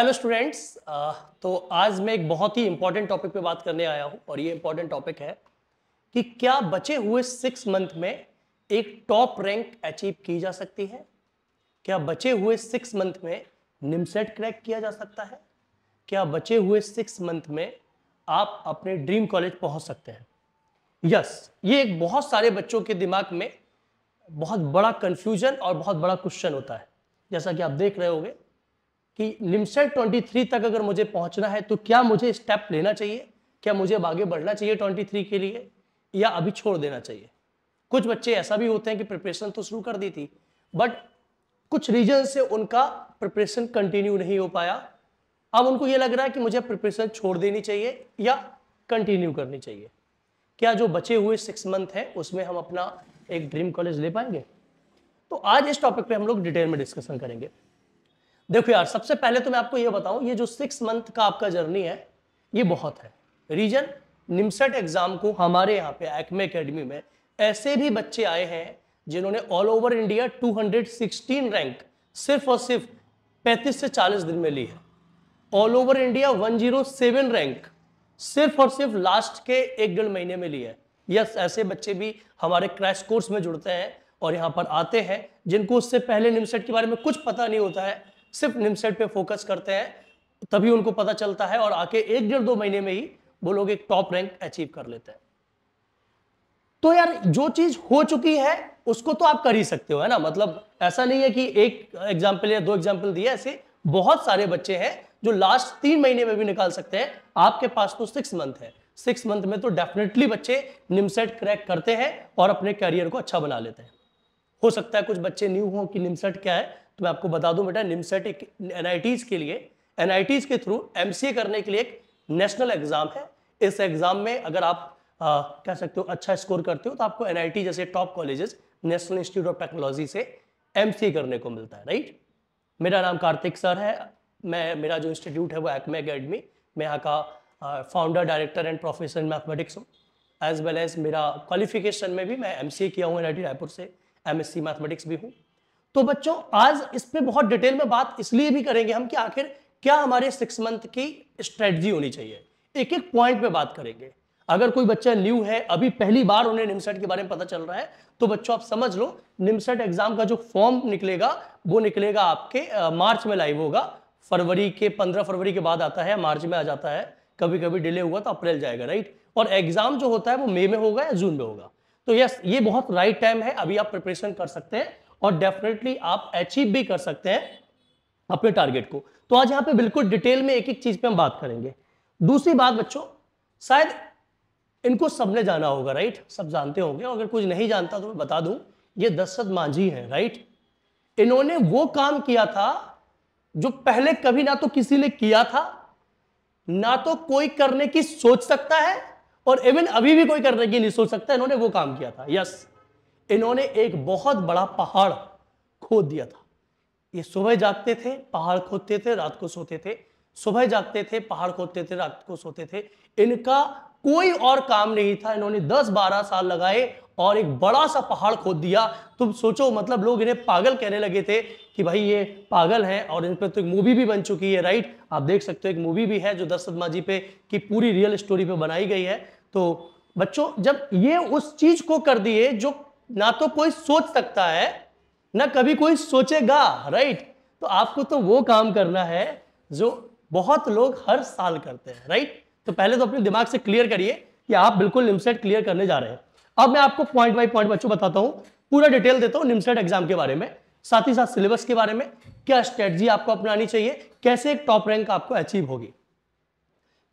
hello students तो आज मैं एक बहुत ही इंपॉर्टेंट टॉपिक पे बात करने आया हूँ और ये इम्पॉर्टेंट टॉपिक है कि क्या बचे हुए सिक्स मंथ में एक टॉप रैंक अचीव की जा सकती है क्या बचे हुए सिक्स मंथ में निमसेट क्रैक किया जा सकता है क्या बचे हुए सिक्स मंथ में आप अपने ड्रीम कॉलेज पहुँच सकते हैं यस yes, ये एक बहुत सारे बच्चों के दिमाग में बहुत बड़ा कन्फ्यूजन और बहुत बड़ा क्वेश्चन होता है जैसा कि आप देख रहे होंगे कि लिमसेट 23 तक अगर मुझे पहुंचना है तो क्या मुझे स्टेप लेना चाहिए क्या मुझे आगे बढ़ना चाहिए 23 के लिए या अभी छोड़ देना चाहिए कुछ बच्चे ऐसा भी होते हैं कि प्रिपरेशन तो शुरू कर दी थी बट कुछ रीजन से उनका प्रिपरेशन कंटिन्यू नहीं हो पाया अब उनको ये लग रहा है कि मुझे प्रिपरेशन छोड़ देनी चाहिए या कंटिन्यू करनी चाहिए क्या जो बचे हुए सिक्स मंथ हैं उसमें हम अपना एक ड्रीम कॉलेज ले पाएंगे तो आज इस टॉपिक पे हम लोग डिटेल में डिस्कशन करेंगे देखो यार सबसे पहले तो मैं आपको ये बताऊं ये जो सिक्स मंथ का आपका जर्नी है ये बहुत है रीजन निमसेट एग्जाम को हमारे यहाँ पे एक्मे अकेडमी में ऐसे भी बच्चे आए हैं जिन्होंने ऑल ओवर इंडिया 216 रैंक सिर्फ और सिर्फ 35 से 40 दिन में ली है ऑल ओवर इंडिया 107 रैंक सिर्फ और सिर्फ लास्ट के एक डेढ़ महीने में ली है यस ऐसे बच्चे भी हमारे क्रैश कोर्स में जुड़ते हैं और यहाँ पर आते हैं जिनको उससे पहले निमसेट के बारे में कुछ पता नहीं होता है सिर्फ निमसेट पे फोकस करते हैं तभी उनको पता चलता है और आके एक डेढ़ दो महीने में ही वो लोग एक टॉप रैंक अचीव कर लेते हैं तो यार जो चीज हो चुकी है उसको तो आप कर ही सकते हो है ना मतलब ऐसा नहीं है कि एक एग्जाम्पल या दो एग्जाम्पल दिए ऐसे बहुत सारे बच्चे हैं जो लास्ट तीन महीने में भी निकाल सकते हैं आपके पास तो सिक्स मंथ है सिक्स मंथ में तो डेफिनेटली बच्चे निमसेट क्रैक करते हैं और अपने कैरियर को अच्छा बना लेते हैं हो सकता है कुछ बच्चे न्यू हों कि निमसेट क्या है तो मैं आपको बता दूं बेटा निमसेट एक एन के लिए एन के थ्रू एम करने के लिए एक नेशनल एग्जाम है इस एग्जाम में अगर आप आ, कह सकते हो अच्छा स्कोर करते हो तो आपको एन जैसे top colleges National Institute of Technology से एम करने को मिलता है राइट मेरा नाम कार्तिक सर है मैं मेरा जो इंस्टीट्यूट है वो एक्मे अकेडमी मैं यहाँ का founder director and professor mathematics हूँ एज वेल एज मेरा क्वालिफिकेशन में भी मैं एम किया हूँ एन रायपुर से एमएससी मैथमेटिक्स भी हूं तो बच्चों आज इस पर बहुत डिटेल में बात इसलिए भी करेंगे हम कि आखिर क्या हमारे सिक्स मंथ की स्ट्रेटजी होनी चाहिए एक एक पॉइंट पे बात करेंगे अगर कोई बच्चा न्यू है अभी पहली बार उन्हें निमसेट के बारे में पता चल रहा है तो बच्चों आप समझ लो निमसेट एग्जाम का जो फॉर्म निकलेगा वो निकलेगा आपके आ, मार्च में लाइव होगा फरवरी के पंद्रह फरवरी के बाद आता है मार्च में आ जाता है कभी कभी डिले हुआ तो अप्रैल जाएगा राइट और एग्जाम जो होता है वो मई में होगा या जून में होगा तो यस ये बहुत राइट टाइम है अभी आप प्रिपरेशन कर सकते हैं और डेफिनेटली आप अचीव भी कर सकते हैं अपने टारगेट को तो आज यहां पे बिल्कुल डिटेल में एक एक चीज पे हम बात करेंगे दूसरी बात बच्चों शायद इनको सबने जाना होगा राइट सब जानते होंगे अगर कुछ नहीं जानता तो मैं बता दूं ये दशरथ मांझी हैं राइट इन्होंने वो काम किया था जो पहले कभी ना तो किसी ने किया था ना तो कोई करने की सोच सकता है और इवन अभी भी कोई करने की नहीं सोच सकता इन्होंने वो काम किया था यस इन्होंने एक बहुत बड़ा पहाड़ खोद दिया था ये सुबह जागते थे पहाड़ खोदते थे रात को सोते थे सुबह जागते थे पहाड़ खोदते थे रात को सोते थे इनका कोई और काम नहीं था इन्होंने 10-12 साल लगाए और एक बड़ा सा पहाड़ खोद दिया तुम सोचो मतलब लोग इन्हें पागल कहने लगे थे कि भाई ये पागल हैं और इन पर तो एक मूवी भी बन चुकी है राइट आप देख सकते हो एक मूवी भी है जो दशरथ माझी पे की पूरी रियल स्टोरी पे बनाई गई है तो बच्चों जब ये उस चीज को कर दिए जो ना तो कोई सोच सकता है ना कभी कोई सोचेगा राइट तो आपको तो वो काम करना है जो बहुत लोग हर साल करते हैं राइट तो पहले तो अपने दिमाग से क्लियर करिए कि आप बिल्कुल निमसेट क्लियर करने जा रहे हैं अब मैं आपको पॉइंट बाई पॉइंट बच्चों बताता हूँ पूरा डिटेल देता हूँ निमसेट एग्जाम के बारे में साथ ही साथ सिलेबस के बारे में क्या स्ट्रेटजी आपको अपनानी चाहिए कैसे एक टॉप रैंक आपको अचीव होगी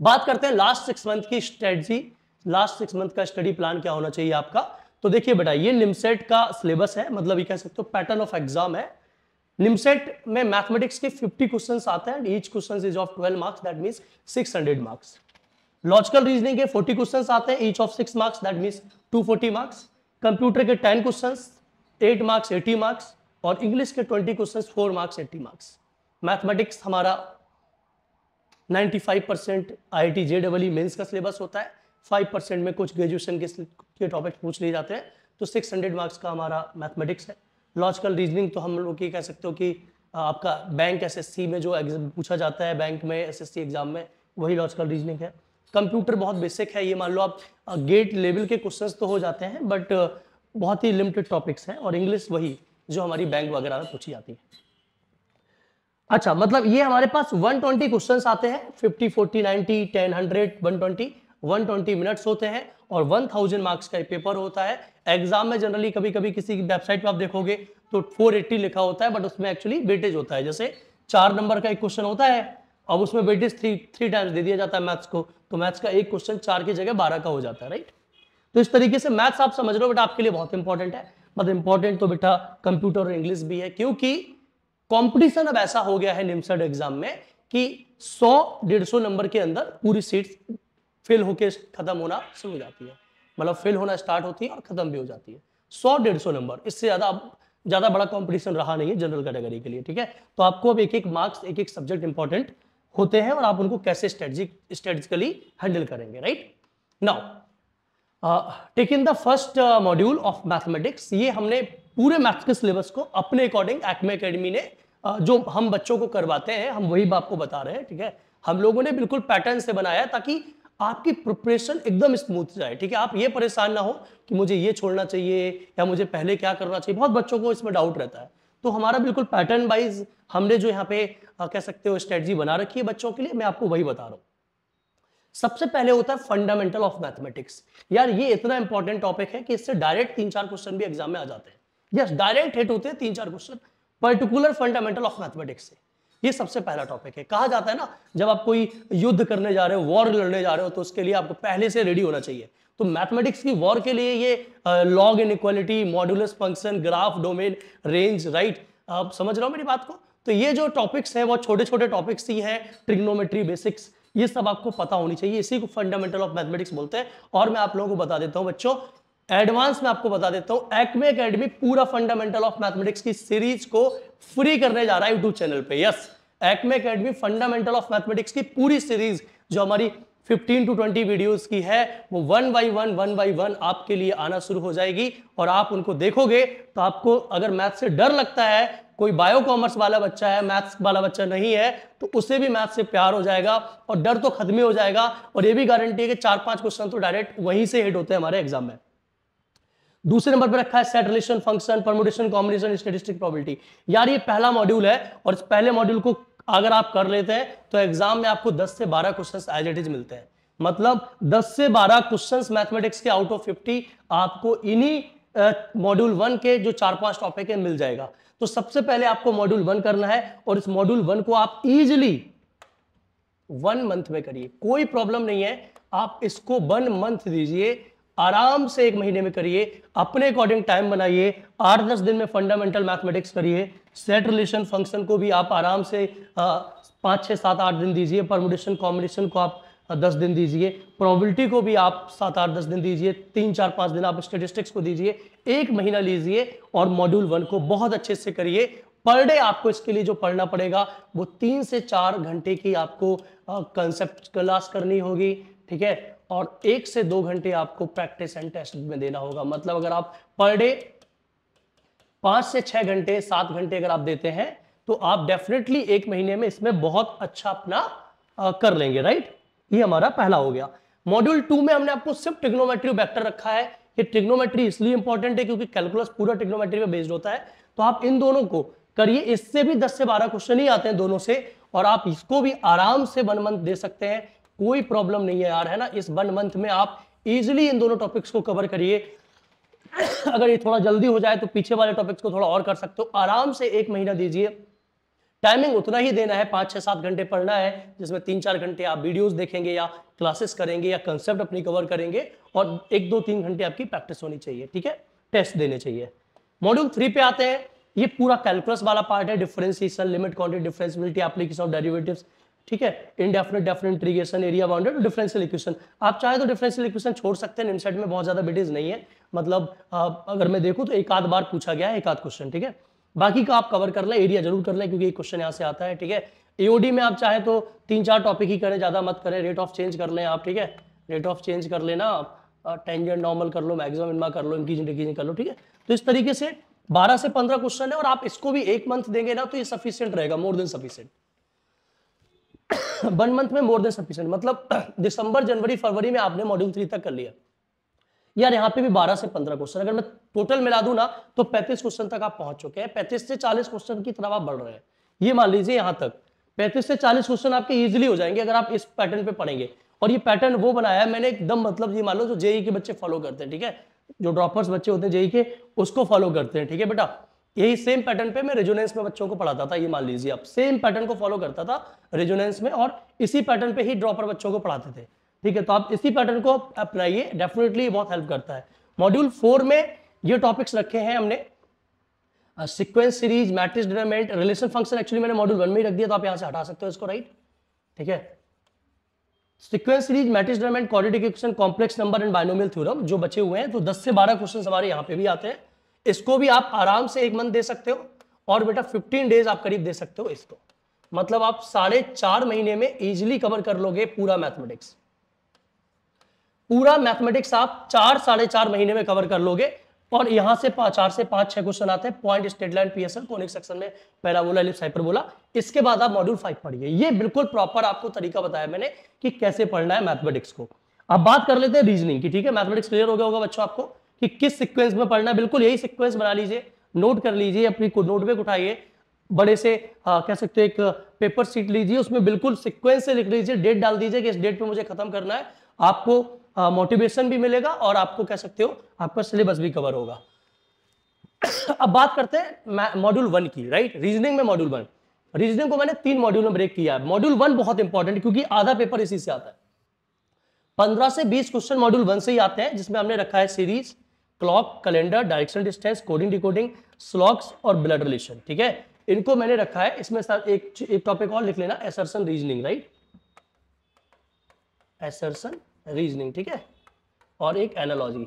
बात करते हैं लास्ट सिक्स मंथ की स्ट्रेटजी लास्ट सिक्स मंथ का स्टडी प्लान क्या होना चाहिए आपका तो देखिए बेटा ये लिमसेट का सिलेबस है मतलब ये कह सकते हो पैटर्न ऑफ एग्जाम है लिमसेट में मैथमेटिक्स के 50 क्वेश्चंस आते हैं each question is of 12 marks that means 600 marks logical reasoning के 40 क्वेश्चंस आते हैं each of six marks that means 240 marks computer के ten question eight marks eighty marks और इंग्लिश के twenty question four marks eighty marks mathematics हमारा ninety five percent I I T J double mains का syllabus होता है five percent में कुछ graduation के के टॉपिक्स पूछ लिए जाते हैं तो सिक्स हंड्रेड मार्क्स का हमारा मैथमेटिक्स है लॉजिकल रीजनिंग तो हम लोग ये कह सकते हो कि आपका बैंक एसएससी में जो एग्जाम पूछा जाता है बैंक में एसएससी एग्जाम में वही लॉजिकल रीजनिंग है कंप्यूटर बहुत बेसिक है ये मान लो आप गेट लेवल के क्वेश्चन तो हो जाते हैं बट बहुत ही लिमिटेड टॉपिक्स हैं और इंग्लिश वही जो हमारी बैंक वगैरह में पूछी जाती है अच्छा मतलब ये हमारे पास 120 क्वेश्चंस आते हैं 50 40 90 10 100 120 वन ट्वेंटी मिनट्स होते हैं और वन थाउजेंड मार्क्स का पेपर होता है एग्जाम में जनरली कभी कभी किसी की वेबसाइट पर आप देखोगे तो फोर एट्टी लिखा होता है बट उसमें एक्चुअली वेटेज होता है जैसे चार नंबर का एक क्वेश्चन होता है अब उसमें वेटेज थ्री थ्री टाइम्स दे दिया जाता है मैथ्स को तो मैथ्स का एक क्वेश्चन चार की जगह बारह का हो जाता है राइट तो इस तरीके से मैथ्स आप समझ रहे हो बट आपके लिए बहुत इंपॉर्टेंट है बट इंपॉर्टेंट तो बेटा कंप्यूटर और इंग्लिश भी है क्योंकि कंपटीशन अब ऐसा हो गया है निम्सड एग्जाम में कि 100 150 नंबर के अंदर पूरी सीट फेल होके खत्म होना शुरू हो जाती है मतलब फेल होना स्टार्ट होती है और खत्म भी हो जाती है सौ डेढ़ सौ नंबर इससे ज़्यादा अब ज़्यादा बड़ा कॉम्पिटिशन रहा नहीं है जनरल कैटेगरी के लिए ठीक है तो आपको अब एक एक मार्क्स एक एक सब्जेक्ट इंपॉर्टेंट होते हैं और आप उनको कैसे स्ट्रेटजिक स्ट्रेटिकली हैंडल करेंगे right now take in the first module of mathematics ये हमने पूरे मैथ्स के सिलेबस को अपने अकॉर्डिंग एक्मे अकेडमी ने uh, जो हम बच्चों को करवाते हैं हम वही आपको बता रहे हैं ठीक है हम लोगों ने बिल्कुल पैटर्न से बनाया ताकि आपकी प्रिपरेशन एकदम स्मूथ जाए ठीक है आप ये परेशान ना हो कि मुझे ये छोड़ना चाहिए या मुझे पहले क्या करना चाहिए बहुत बच्चों को इसमें डाउट रहता है तो हमारा बिल्कुल पैटर्न वाइज हमने जो यहाँ पे कह सकते हो स्ट्रेटजी बना रखी है बच्चों के लिए मैं आपको वही बता रहा हूँ सबसे पहले होता है फंडामेंटल ऑफ मैथमेटिक्स यार ये इतना इंपॉर्टेंट टॉपिक है कि इससे डायरेक्ट तीन चार क्वेश्चन भी एग्जाम में आ जाते हैं यस डायरेक्ट हिट होते हैं तीन चार question particular fundamental of mathematics से ये सबसे पहला टॉपिक है कहा जाता है ना जब आप कोई युद्ध करने जा रहे हो वॉर लड़ने जा रहे हो तो उसके लिए आपको पहले से रेडी होना चाहिए तो मैथमेटिक्स की वॉर के लिए ये log inequality modulus function graph domain range right आप समझ रहे हो मेरी बात को तो ये जो टॉपिक्स हैं वो छोटे छोटे टॉपिक्स ही हैं ट्रिग्नोमेट्री बेसिक्स ये सब आपको पता होनी चाहिए इसी को फंडामेंटल ऑफ मैथमेटिक्स बोलते हैं और मैं आप लोगों को बता देता हूँ बच्चों एडवांस में आपको बता देता हूं एक्मे अकेडमी पूरा फंडामेंटल ऑफ मैथमेटिक्स की सीरीज को फ्री करने जा रहा है यूट्यूब चैनल पे yes Acme Academy fundamental of mathematics की पूरी सीरीज जो हमारी 15 टू 20 वीडियोस की है वो one by one one by one आपके लिए आना शुरू हो जाएगी और आप उनको देखोगे तो आपको अगर मैथ से डर लगता है कोई बायो कॉमर्स वाला बच्चा है मैथ्स वाला बच्चा नहीं है तो उसे भी मैथ से प्यार हो जाएगा और डर तो खत्म ही हो जाएगा और ये भी गारंटी है कि चार पांच क्वेश्चन तो डायरेक्ट वहीं से हिट होते हैं हमारे एग्जाम में दूसरे नंबर पर रखा है set relation function permutation combination statistic probability यार ये पहला मॉड्यूल है और इस पहले मॉड्यूल को अगर आप कर लेते हैं तो एग्जाम में आपको 10 से 12 क्वेश्चन एज इट इज मिलते हैं मतलब 10 से 12 क्वेश्चंस मैथमेटिक्स के आउट ऑफ 50 आपको इन्हीं मॉड्यूल वन के जो चार पांच टॉपिक है मिल जाएगा तो सबसे पहले आपको मॉड्यूल वन करना है और इस मॉड्यूल वन को आप इजिली वन मंथ में करिए कोई प्रॉब्लम नहीं है आप इसको वन मंथ दीजिए आराम से एक महीने में करिए अपने अकॉर्डिंग टाइम बनाइए आठ दस दिन में फंडामेंटल मैथमेटिक्स करिए सेट रिलेशन फंक्शन को भी आप आराम से पाँच छः सात आठ दिन दीजिए परमोडेशन कॉम्बिनेशन को आप दस दिन दीजिए प्रोबेबिलिटी को भी आप सात आठ दस दिन दीजिए तीन चार पाँच दिन आप स्टेटिस्टिक्स को दीजिए एक महीना लीजिए और मॉड्यूल वन को बहुत अच्छे से करिए पर डे आपको इसके लिए जो पढ़ना पड़ेगा वो तीन से चार घंटे की आपको कंसेप्ट क्लास करनी होगी ठीक है और एक से दो घंटे आपको प्रैक्टिस एंड टेस्ट में देना होगा मतलब अगर आप पर डे पांच से छह घंटे सात घंटे अगर आप देते हैं तो आप डेफिनेटली एक महीने में इसमें बहुत अच्छा अपना आ, कर लेंगे राइट ये हमारा पहला हो गया मॉड्यूल टू में हमने आपको सिर्फ टिग्नोमेट्री बैक्टर रखा है ये टिग्नोमेट्री इसलिए इंपॉर्टेंट है क्योंकि कैलकुलस पूरा टिग्नोमेट्री में बेस्ड होता है तो आप इन दोनों को करिए इससे भी दस से बारह क्वेश्चन ही आते हैं दोनों से और आप इसको भी आराम से वन मंथ दे सकते हैं कोई प्रॉब्लम नहीं है यार है ना इस वन मंथ में आप इजिली इन दोनों टॉपिक्स को कवर करिए अगर ये थोड़ा जल्दी हो जाए तो पीछे वाले टॉपिक्स को थोड़ा और कर सकते हो आराम से एक महीना दीजिए टाइमिंग उतना ही देना है पाँच छः सात घंटे पढ़ना है जिसमें तीन चार घंटे आप वीडियोस देखेंगे या क्लासेस करेंगे या कंसेप्ट अपनी कवर करेंगे और एक दो तीन घंटे आपकी प्रैक्टिस होनी चाहिए ठीक है टेस्ट देने चाहिए मॉड्यूल थ्री पे आते हैं ये पूरा कैलकुलस वाला पार्ट है differentiation limit continuity differentiability application of derivatives ठीक है indefinite definite integration area bounded differential equation आप चाहे तो डिफरेंशियल इक्वेशन छोड़ सकते हैं इनसेट में बहुत ज़्यादा बिटेज नहीं है मतलब अगर मैं देखूँ तो एक आध बार पूछा गया है एक आध क्वेश्चन ठीक है बाकी का आप कवर कर लें एरिया जरूर कर लें क्योंकि एक क्वेश्चन यहाँ से आता है ठीक है एओडी में आप चाहे तो तीन चार टॉपिक ही करें ज़्यादा मत करें रेट ऑफ चेंज कर लें आप ठीक है रेट ऑफ चेंज कर लेना आप टेंजेंट नॉर्मल कर लो मैक्सिमम इनमा कर लो इंक्रीजिंग डिक्रीजिंग कर लो ठीक है तो इस तरीके से 12 से 15 क्वेश्चन है और आप इसको भी एक मंथ देंगे ना तो ये सफिशियंट रहेगा more than sufficient one month में मोर देन सफिशियंट मतलब दिसंबर जनवरी फरवरी में आपने मॉड्यूल थ्री तक कर लिया यार यहाँ पे भी 12 से 15 क्वेश्चन अगर मैं टोटल मिला दू ना तो 35 क्वेश्चन तक आप पहुंच चुके हैं 35 से 40 क्वेश्चन की तरफ आप बढ़ रहे हैं ये मान लीजिए यहाँ तक 35 से 40 क्वेश्चन आपके इजिली हो जाएंगे अगर आप इस पैटर्न पे पढ़ेंगे और ये पैटर्न वो बनाया है मैंने एकदम मतलब ये मान लो जो जेई के e बच्चे फॉलो करते हैं ठीक है जो ड्रॉपर्स बच्चे होते हैं जेई के e उसको फॉलो करते हैं ठीक है बेटा यही सेम पैटर्न पे मैं रेजोनेंस में बच्चों को पढ़ाता था ये मान लीजिए आप सेम पैटर्न को फॉलो करता था रेजोनेंस में और इसी पैटर्न पे ही ड्रॉपर बच्चों को पढ़ाते थे ठीक है तो आप इसी पैटर्न को अपनाइए डेफिनेटली बहुत हेल्प करता है मॉड्यूल फोर में ये टॉपिक्स रखे हैं हमने sequence series matrix determinant relation function actually मैंने मॉड्यूल वन में ही रख दिया तो आप यहाँ से हटा सकते हो इसको राइट ठीक है sequence series matrix determinant quadratic equation complex number and binomial theorem जो बचे हुए हैं तो दस से बारह क्वेश्चन हमारे यहाँ पे भी आते हैं इसको भी आप आराम से एक मंथ दे सकते हो और बेटा फिफ्टीन डेज आप करीब दे सकते हो इसको मतलब आप साढ़े चार महीने में इजिली कवर कर लोगे पूरा मैथमेटिक्स पूरा मैथमेटिक्स आप चार साढ़े चार महीने में कवर कर लोगे और यहां से पांच चार से पांच छह क्वेश्चन आते हैं point straight line PSL conic section में पहला बोला लिप साइपर बोला इसके बाद आप मॉड्यूल फाइव पढ़िए ये बिल्कुल प्रॉपर आपको तरीका बताया मैंने कि कैसे पढ़ना है मैथमेटिक्स को अब बात कर लेते हैं रीजनिंग की ठीक है मैथमेटिक्स क्लियर हो गया होगा बच्चों आपको कि किस सिक्वेंस में पढ़ना बिल्कुल यही सिक्वेंस बना लीजिए नोट कर लीजिए अपनी नोटबुक उठाइए बड़े से आ, हाँ, कह सकते हो एक पेपर सीट लीजिए उसमें बिल्कुल सिक्वेंस से लिख लीजिए डेट डाल दीजिए कि इस डेट पे मुझे खत्म करना है आपको मोटिवेशन हाँ, भी मिलेगा और आपको कह सकते हो आपका सिलेबस भी कवर होगा अब बात करते हैं मॉड्यूल वन की राइट रीजनिंग में मॉड्यूल वन रीजनिंग को मैंने तीन मॉड्यूल में ब्रेक किया है मॉड्यूल वन बहुत इंपॉर्टेंट क्योंकि आधा पेपर इसी से आता है पंद्रह से बीस क्वेश्चन मॉड्यूल वन से ही आते हैं जिसमें हमने रखा है series clock calendar direction distance coding decoding स्लॉक्स और ब्लड रिलेशन ठीक है इनको मैंने रखा है इसमें साथ एक एक टॉपिक और लिख लेना assertion reasoning right assertion reasoning ठीक है और एक एनालॉजी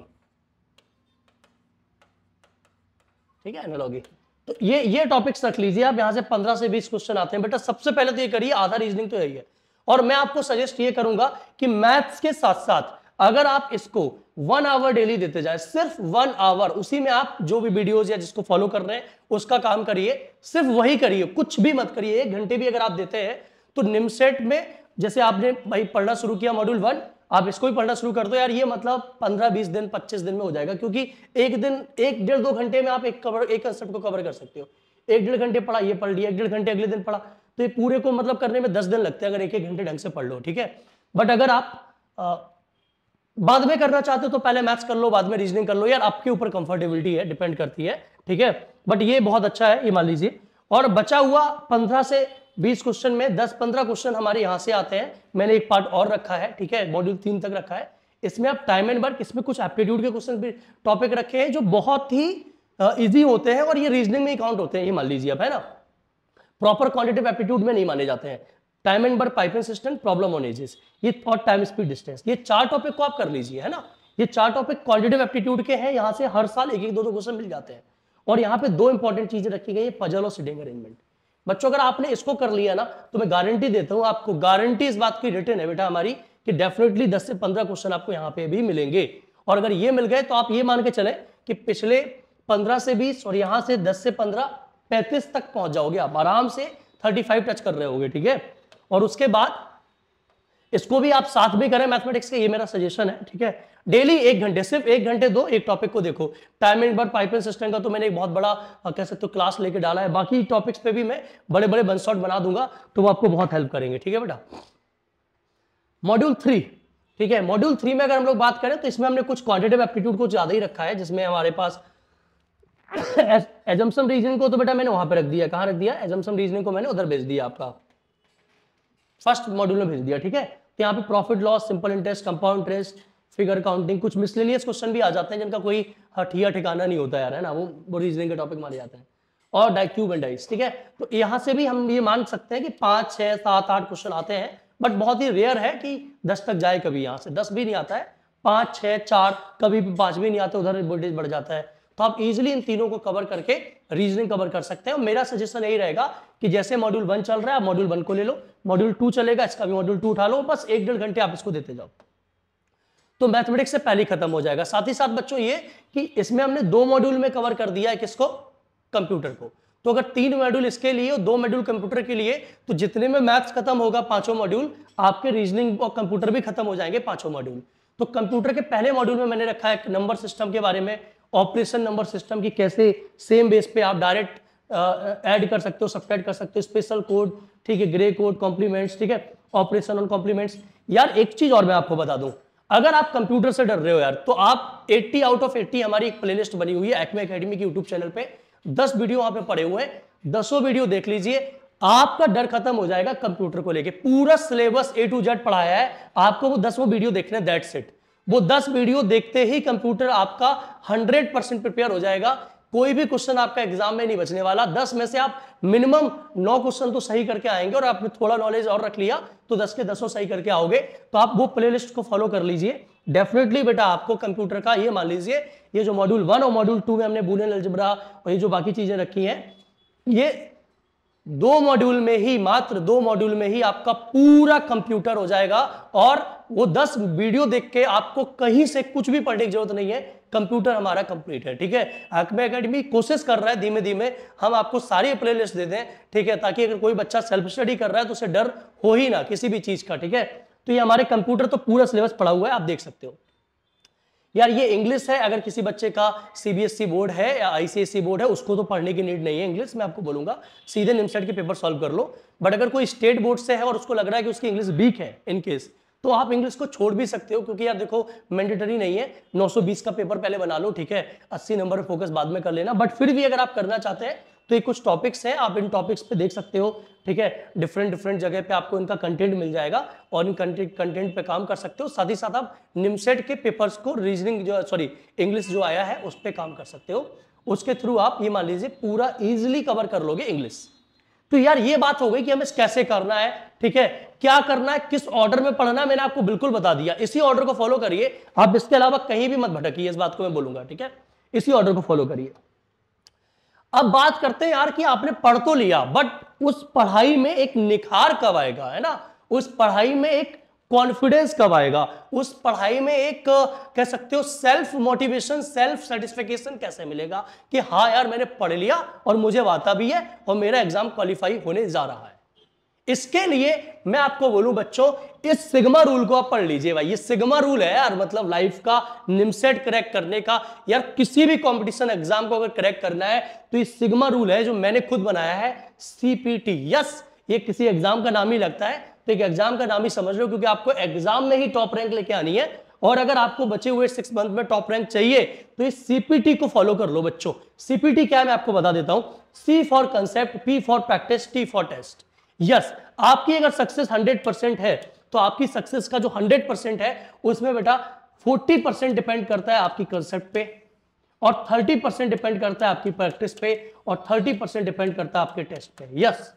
ठीक है एनालॉजी तो ये ये टॉपिक्स रख लीजिए आप यहां से पंद्रह से बीस क्वेश्चन आते हैं बेटा सबसे पहले तो ये करिए आधा रीजनिंग तो यही है और मैं आपको सजेस्ट ये करूंगा कि मैथ्स के साथ साथ अगर आप इसको वन आवर डेली देते जाए सिर्फ वन आवर उसी में आप जो भी वीडियोस या जिसको फॉलो कर रहे हैं उसका काम करिए सिर्फ वही करिए कुछ भी मत करिए एक घंटे भी अगर आप देते हैं तो निमसेट में जैसे आपने भाई पढ़ना शुरू किया मॉड्यूल वन आप इसको भी पढ़ना शुरू कर दो यार ये मतलब पंद्रह बीस दिन पच्चीस दिन में हो जाएगा क्योंकि एक दिन एक डेढ़ दो घंटे में आप एक कवर एक कंसेप्ट को कवर कर सकते हो एक डेढ़ घंटे पढ़ा ये पढ़ लिया एक डेढ़ घंटे अगले दिन पढ़ा तो ये पूरे को मतलब करने में दस दिन लगते हैं अगर एक एक घंटे ढंग से पढ़ लो ठीक है बट अगर आप बाद में करना चाहते हो तो पहले मैथ्स कर लो बाद में रीजनिंग कर लो यार आपके ऊपर कंफर्टेबिलिटी है डिपेंड करती है ठीक है बट ये बहुत अच्छा है ये मान लीजिए और बचा हुआ पंद्रह से बीस क्वेश्चन में दस पंद्रह क्वेश्चन हमारे यहाँ से आते हैं मैंने एक पार्ट और रखा है ठीक है मॉड्यूल तीन तक रखा है इसमें आप टाइम एंड वर्क इसमें कुछ एप्टीट्यूड के क्वेश्चन भी टॉपिक रखे हैं जो बहुत ही ईजी होते हैं और ये रीजनिंग में ही काउंट होते हैं ये मान लीजिए आप है ना प्रॉपर क्वांटिटिव एप्टीट्यूड में नहीं माने जाते हैं टाइम एंड बर्ड pipe and cistern problem on ages ये और टाइम स्पीड डिस्टेंस ये चार टॉपिक को आप कर लीजिए है ना ये चार टॉपिक क्वालिटेटिव एप्टीट्यूड के हैं यहाँ से हर साल एक एक दो दो क्वेश्चन मिल जाते हैं और यहाँ पे दो इंपॉर्टेंट चीजें रखी गई है पजल और सिटिंग अरेंजमेंट बच्चों अगर आपने इसको कर लिया ना तो मैं गारंटी देता हूँ आपको गारंटी इस बात की रिटर्न है बेटा हमारी कि डेफिनेटली दस से पंद्रह क्वेश्चन आपको यहाँ पे भी मिलेंगे और अगर ये मिल गए तो आप ये मान के चले कि पिछले पंद्रह से बीस और यहाँ से दस से पंद्रह पैंतीस तक पहुंच जाओगे आप आराम से थर्टी फाइव टच कर रहे होगे ठीक है और उसके बाद इसको भी आप साथ में करें मैथमेटिक्स का ये मेरा सजेशन है ठीक है डेली एक घंटे सिर्फ एक घंटे दो एक टॉपिक को देखो टाइम एंड बर्ड पाइपिंग सिस्टम का तो मैंने एक बहुत बड़ा कह सकते हो तो क्लास लेके डाला है बाकी टॉपिक्स पे भी मैं बड़े बड़े वन शॉट बना दूंगा तो वो आपको बहुत हेल्प करेंगे ठीक है बेटा मॉड्यूल थ्री ठीक है मॉड्यूल थ्री में अगर हम लोग बात करें तो इसमें हमने कुछ क्वांटिटिव एप्टीट्यूड को ज्यादा ही रखा है जिसमें हमारे पास एजम्पन रीजनिंग को तो बेटा मैंने वहां पर रख दिया कहाँ रख दिया एजम्पन रीजनिंग को मैंने उधर भेज दिया आपका फर्स्ट मॉड्यूल में भेज दिया ठीक है तो यहाँ पे profit loss simple interest compound interest figure counting कुछ मिसलेनियस क्वेश्चन भी आ जाते हैं जिनका कोई हठिया ठिकाना नहीं होता यार है ना वो वो रीजनिंग के टॉपिक मारे जाते हैं और डाइक्यूब एंड डाइस ठीक है तो यहाँ से भी हम ये मान सकते हैं कि पाँच छः सात आठ क्वेश्चन आते हैं बट बहुत ही रेयर है कि दस तक जाए कभी यहाँ से दस भी नहीं आता है पाँच छः चार कभी पाँच भी नहीं आते उधर वोल्टेज बढ़ जाता है तो आप इजिली इन तीनों को कवर करके रीजनिंग कवर कर सकते हैं और मेरा सजेशन यही रहेगा कि जैसे मॉड्यूल वन चल रहा है आप मॉड्यूल वन को ले लो मॉड्यूल टू चलेगा इसका भी मॉड्यूल टू उठा लो बस एक डेढ़ घंटे आप इसको देते जाओ तो मैथमेटिक्स से पहले खत्म हो जाएगा साथ ही साथ बच्चों ये कि इसमें हमने दो मॉड्यूल में कवर कर दिया है किसको कंप्यूटर को तो अगर तीन मॉड्यूल इसके लिए और दो मॉड्यूल कंप्यूटर के लिए तो जितने में मैथ्स खत्म होगा पांचों मॉड्यूल आपके रीजनिंग और कंप्यूटर भी खत्म हो जाएंगे पांचों मॉड्यूल तो कंप्यूटर के पहले मॉड्यूल में मैंने रखा है नंबर सिस्टम के बारे में ऑपरेशन नंबर सिस्टम की कैसे सेम बेस पे आप डायरेक्ट ऐड कर सकते हो सब्ट्रैक्ट कर सकते हो स्पेशल कोड ठीक है ग्रे कोड कॉम्प्लीमेंट्स ठीक है ऑपरेशन ऑन कॉम्प्लीमेंट्स यार एक चीज और मैं आपको बता दूं अगर आप कंप्यूटर से डर रहे हो यार तो आप 80 आउट ऑफ 80 हमारी एक प्लेलिस्ट बनी हुई है एक्मे अकेडमी की यूट्यूब चैनल पे 10 वीडियो वहां पे पड़े हुए हैं दसों वीडियो देख लीजिए आपका डर खत्म हो जाएगा कंप्यूटर को लेके पूरा सिलेबस ए टू जेड पढ़ाया है आपको वो दसों वीडियो देखने दैट सेट वो दस वीडियो देखते ही कंप्यूटर आपका हंड्रेड परसेंट प्रिपेयर हो जाएगा कोई भी क्वेश्चन आपका एग्जाम में नहीं बचने वाला दस में से आप मिनिमम नौ क्वेश्चन तो सही करके आएंगे और आपने थोड़ा नॉलेज और रख लिया तो दस के दसों सही करके आओगे तो आप वो प्ले को फॉलो कर लीजिए डेफिनेटली बेटा आपको कंप्यूटर का ये मान लीजिए ये जो मॉड्यूल वन और मॉड्यूल टू में हमने बूलियन अलजबरा और ये जो बाकी चीजें रखी है ये दो मॉड्यूल में ही मात्र दो मॉड्यूल में ही आपका पूरा कंप्यूटर हो जाएगा और वो दस वीडियो देख के आपको कहीं से कुछ भी पढ़ने की जरूरत नहीं है कंप्यूटर हमारा कंप्लीट है ठीक है आकमे अकेडमी कोशिश कर रहा है धीमे धीमे हम आपको सारी प्ले लिस्ट दे दें ठीक है ताकि अगर कोई बच्चा सेल्फ स्टडी कर रहा है तो उसे डर हो ही ना किसी भी चीज का ठीक है तो ये हमारे कंप्यूटर तो पूरा सिलेबस पड़ा हुआ है आप देख सकते हो यार ये इंग्लिश है अगर किसी बच्चे का सीबीएसई e बोर्ड है या आईसीएसई e बोर्ड है उसको तो पढ़ने की नीड नहीं है इंग्लिश मैं आपको बोलूंगा सीधे निमसेट के पेपर सॉल्व कर लो बट अगर कोई स्टेट बोर्ड से है और उसको लग रहा है कि उसकी इंग्लिश वीक है इनकेस तो आप इंग्लिश को छोड़ भी सकते हो क्योंकि यार देखो मैंडेटरी नहीं है 920 का पेपर पहले बना लो ठीक है 80 नंबर फोकस बाद में कर लेना बट फिर भी अगर आप करना चाहते हैं तो ये कुछ टॉपिक्स हैं आप इन टॉपिक्स पे देख सकते हो ठीक है डिफरेंट डिफरेंट जगह पे आपको इनका कंटेंट मिल जाएगा और इन कंटेंट कंटेंट पे काम कर सकते हो साथ ही साथ आप निमसेट के पेपर्स को रीजनिंग जो सॉरी इंग्लिश जो आया है उस पर काम कर सकते हो उसके थ्रू आप ये मान लीजिए पूरा इजिली कवर कर लोगे इंग्लिश तो यार ये बात हो गई कि हमें कैसे करना है ठीक है क्या करना है किस ऑर्डर में पढ़ना है मैंने आपको बिल्कुल बता दिया इसी ऑर्डर को फॉलो करिए आप इसके अलावा कहीं भी मत भटकिए इस बात को मैं बोलूंगा ठीक है इसी ऑर्डर को फॉलो करिए अब बात करते हैं यार कि आपने पढ़ तो लिया बट उस पढ़ाई में एक निखार कब आएगा है ना उस पढ़ाई में एक कॉन्फिडेंस कब आएगा उस पढ़ाई में एक कह सकते हो सेल्फ मोटिवेशन सेल्फ सेटिस्फेक्शन कैसे मिलेगा कि हाँ यार मैंने पढ़ लिया और मुझे वाता भी है और मेरा एग्जाम क्वालिफाई होने जा रहा है इसके लिए मैं आपको बोलूं बच्चों इस सिग्मा रूल को आप पढ़ लीजिए भाई ये सिग्मा रूल है यार मतलब लाइफ का निमसेट क्रैक करने का यार किसी भी कंपटीशन एग्जाम को अगर क्रैक करना है तो ये सिग्मा रूल है जो मैंने खुद बनाया है सीपीटी यस ये किसी एग्जाम का नाम ही लगता है तो एक एग्जाम का नाम ही समझ लो क्योंकि आपको एग्जाम में ही टॉप रैंक लेके आनी है और अगर आपको बचे हुए सिक्स मंथ में टॉप रैंक चाहिए तो इस सीपीटी को फॉलो कर लो बच्चों सीपीटी क्या है मैं आपको बता देता हूं C for concept P for practice T for test yes आपकी अगर सक्सेस हंड्रेड परसेंट है तो आपकी सक्सेस का जो हंड्रेड परसेंट है उसमें बेटा फोर्टी परसेंट डिपेंड करता है आपकी कंसेप्ट पे और थर्टी परसेंट डिपेंड करता है आपकी प्रैक्टिस पे और थर्टी परसेंट डिपेंड करता है आपके टेस्ट पे यस